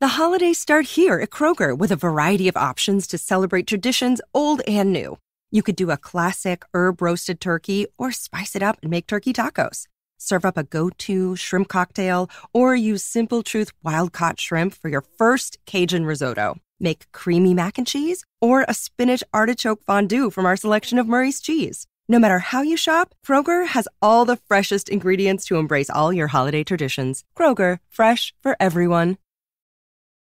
The holidays start here at Kroger with a variety of options to celebrate traditions old and new. You could do a classic herb roasted turkey or spice it up and make turkey tacos. Serve up a go to shrimp cocktail or use Simple Truth wild caught shrimp for your first Cajun risotto. Make creamy mac and cheese or a spinach artichoke fondue from our selection of Murray's cheese. No matter how you shop, Kroger has all the freshest ingredients to embrace all your holiday traditions. Kroger, fresh for everyone.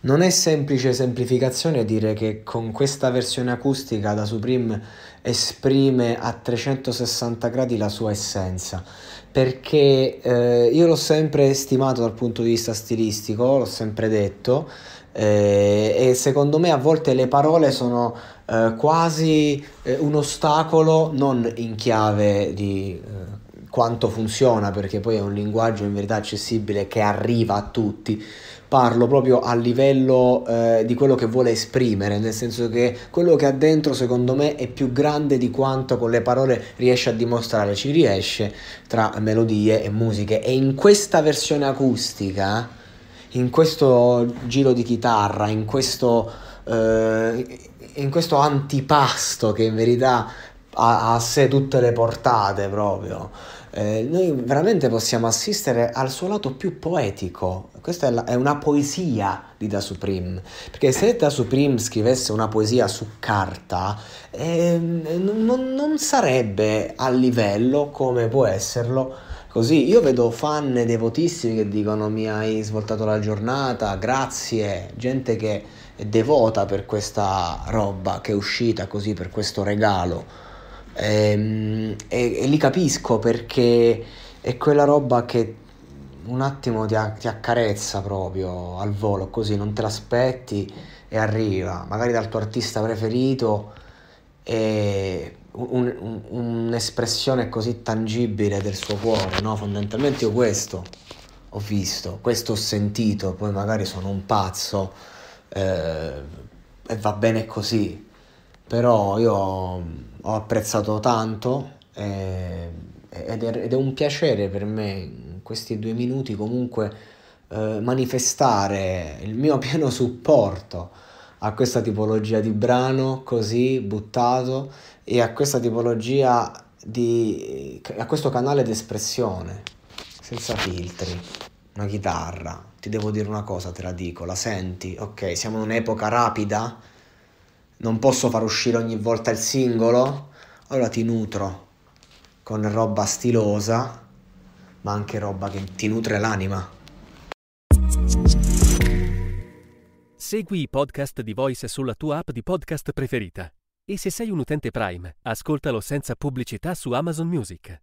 Non è semplice semplificazione dire che con questa versione acustica la Supreme esprime a 360 gradi la sua essenza, perché eh, io l'ho sempre stimato dal punto di vista stilistico, l'ho sempre detto, eh, e secondo me a volte le parole sono eh, quasi eh, un ostacolo, non in chiave di eh, quanto funziona, perché poi è un linguaggio in verità accessibile che arriva a tutti. Parlo proprio a livello eh, di quello che vuole esprimere, nel senso che quello che ha dentro secondo me è più grande di quanto con le parole riesce a dimostrare, ci riesce tra melodie e musiche. E in questa versione acustica, in questo giro di chitarra, in questo, eh, in questo antipasto che in verità ha a sé tutte le portate proprio. Eh, noi veramente possiamo assistere al suo lato più poetico. Questa è, la, è una poesia di Da Supreme, perché se Da Supreme scrivesse una poesia su carta, eh, non, non sarebbe a livello come può esserlo Così io vedo fan devotissimi che dicono mi hai svoltato la giornata, grazie, gente che è devota per questa roba che è uscita così, per questo regalo. E, ehm, e, e li capisco perché è quella roba che un attimo ti, ti, accarezza proprio al volo, così non te l'aspetti e arriva, magari dal tuo artista preferito e un, un, un'espressione così tangibile del suo cuore, no? Fondamentalmente io questo ho visto, questo ho sentito, poi magari sono un pazzo eh, e va bene così, però io mm, ho apprezzato tanto eh, ed, è, ed, è, un piacere per me in questi due minuti comunque eh, manifestare il mio pieno supporto a questa tipologia di brano così buttato e a questa tipologia di a questo canale d'espressione senza filtri una chitarra ti devo dire una cosa te la dico la senti ok siamo in un'epoca rapida non posso far uscire ogni volta il singolo, allora ti nutro con roba stilosa, ma anche roba che ti nutre l'anima. Segui i podcast di Voice sulla tua app di podcast preferita. E se sei un utente Prime, ascoltalo senza pubblicità su Amazon Music.